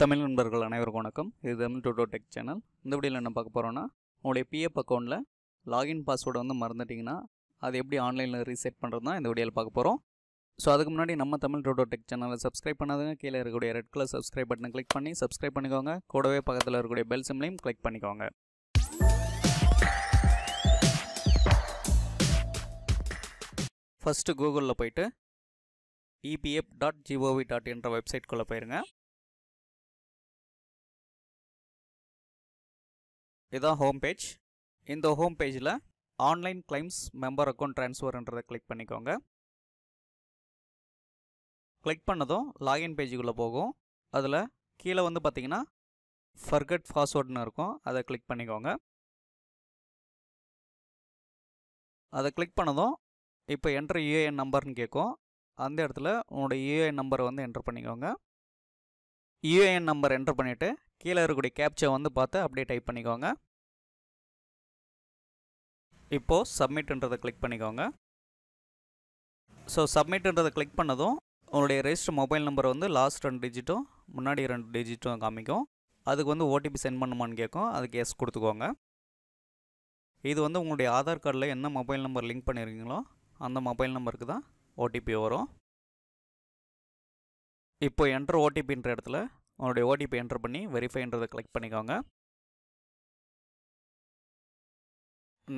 தமிழ் நண்பர்கள் அனைவருக்கும் வணக்கம் இது தமிழ் டோட்டோ டெக் சேனல் இந்த வீடியோவில் என்ன பார்க்க போகிறோன்னா உங்களுடைய பிஎஃப் அக்கௌண்ட்டில் லாகின் பாஸ்வேர்டு வந்து மறந்துட்டிங்கன்னா அது எப்படி ஆன்லைனில் ரீசெட் பண்ணுறது தான் இந்த வீடியோவில் பார்க்க போகிறோம் ஸோ அதுக்கு முன்னாடி நம்ம தமிழ் டோட்டோ டெக் சேனலை சப்ஸ்கிரைப் பண்ணாதுங்க கீழே இருக்கக்கூடிய ரெட் கலர் சப்ஸ்கிரைப் பட்டனை கிளிக் பண்ணி சப்ஸ்கிரைப் பண்ணிக்கோங்க கூடவே பக்கத்தில் இருக்கக்கூடிய பெல் சிம்லையும் கிளிக் பண்ணிக்கோங்க ஃபஸ்ட்டு கூகுளில் போயிட்டு இபிஎஃப் டாட் ஜிஓவி டாட் என்ற வெப்சைட்குள்ளே போயிருங்க இதான் ஹோம் பேஜ் இந்த ஹோம் பேஜில் ஆன்லைன் கிளைம்ஸ் மெம்பர் அக்கௌண்ட் ட்ரான்ஸ்ஃபர்ன்றதை கிளிக் பண்ணிக்கோங்க கிளிக் பண்ணதும் லாகின் பேஜுக்குள்ளே போகும் அதில் கீழே வந்து பார்த்தீங்கன்னா ஃபர்கட் பாஸ்வேர்டுன்னு இருக்கும் அதை கிளிக் பண்ணிக்கோங்க அதை கிளிக் பண்ணதும் இப்போ என்ட்ரு யூஏஎன் நம்பர்னு கேட்கும் அந்த இடத்துல உங்களோட யூஏஎன் நம்பரை வந்து என்ட்ரு பண்ணிக்கோங்க யூஏஎன் நம்பர் என்ட்ரு பண்ணிவிட்டு கீழே இருக்கக்கூடிய கேப்ச்சை வந்து பார்த்து அப்படியே டைப் பண்ணிக்கோங்க இப்போது சப்மிட்ன்றதை கிளிக் பண்ணிக்கோங்க ஸோ சப்மிட்ன்றதை கிளிக் பண்ணதும் உங்களுடைய ரெஜிஸ்டர் மொபைல் நம்பர் வந்து லாஸ்ட் ரெண்டு டிஜிட்டும் முன்னாடி ரெண்டு டிஜிட்டும் காமிக்கும் அதுக்கு வந்து ஓடிபி சென்ட் பண்ணுமான்னு கேட்கும் அதுக்கு எஸ் கொடுத்துக்கோங்க இது வந்து உங்களுடைய ஆதார் கார்டில் என்ன மொபைல் நம்பர் லிங்க் பண்ணியிருக்கீங்களோ அந்த மொபைல் நம்பருக்கு தான் ஓடிபி வரும் இப்போ என்ட்ரு ஓடிபின்ற இடத்துல உங்களுடைய ஓடிபி என்ட்ரு பண்ணி வெரிஃபைன்றதை கிளிக் பண்ணிக்கோங்க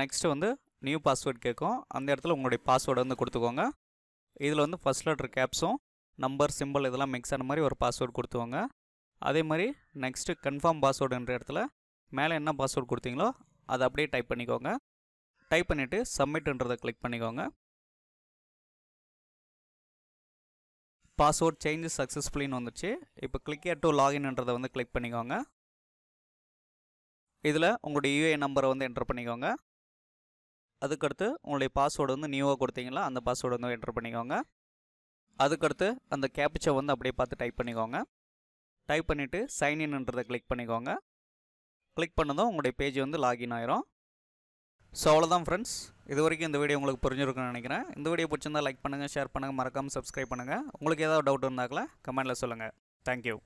நெக்ஸ்ட்டு வந்து நியூ பாஸ்வேர்ட் கேட்கும் அந்த இடத்துல உங்களுடைய பாஸ்வேர்டு வந்து கொடுத்துக்கோங்க இதில் வந்து ஃபஸ்ட் லெட்டர் கேப்ஸும் நம்பர் சிம்பிள் இதெல்லாம் மிக்ஸ் ஆன மாதிரி ஒரு பாஸ்வேர்டு கொடுத்துக்கோங்க அதே மாதிரி நெக்ஸ்ட்டு கன்ஃபார்ம் பாஸ்வேர்டுன்ற இடத்துல மேலே என்ன பாஸ்வேர்டு கொடுத்தீங்களோ அதை அப்படியே டைப் பண்ணிக்கோங்க டைப் பண்ணிவிட்டு சப்மிட்ன்றதை கிளிக் பண்ணிக்கோங்க பாஸ்வேர்ட் சேஞ்சஸ் சக்ஸஸ்ஃபுல்லின்னு வந்துச்சு இப்போ கிளிக் ஏட் டு லாகின்ன்றதை வந்து கிளிக் பண்ணிக்கோங்க இதில் உங்களுடைய யூஏ நம்பரை வந்து என்டர் பண்ணிக்கோங்க அதுக்கடுத்து உங்களுடைய பாஸ்வேர்டு வந்து நியூவாக கொடுத்தீங்களா அந்த பாஸ்வேர்டு வந்து என்டர் பண்ணிக்கோங்க அதுக்கடுத்து அந்த கேப்ச்சை வந்து அப்படியே பார்த்து டைப் பண்ணிக்கோங்க டைப் பண்ணிவிட்டு சைன்இன்ன்றதை கிளிக் பண்ணிக்கோங்க கிளிக் பண்ணதும் உங்களுடைய பேஜ் வந்து லாகின் ஆயிரும் ஸோ அவ்வளோதான் ஃப்ரெண்ட்ஸ் இது வரைக்கும் இந்த வீடியோ உங்களுக்கு புரிஞ்சிருக்குன்னு நினைக்கிறேன் இந்த வீடியோ பிடிச்சிருந்தால் லைக் பண்ணுங்கள் ஷேர் பண்ணுங்கள் மறக்காமல் சப்ஸ்கிரைப் பண்ணுங்கள் உங்களுக்கு ஏதாவது டவுட் இருந்தாக்கல கமெண்ட்டில் சொல்லுங்கள் தேங்க்யூ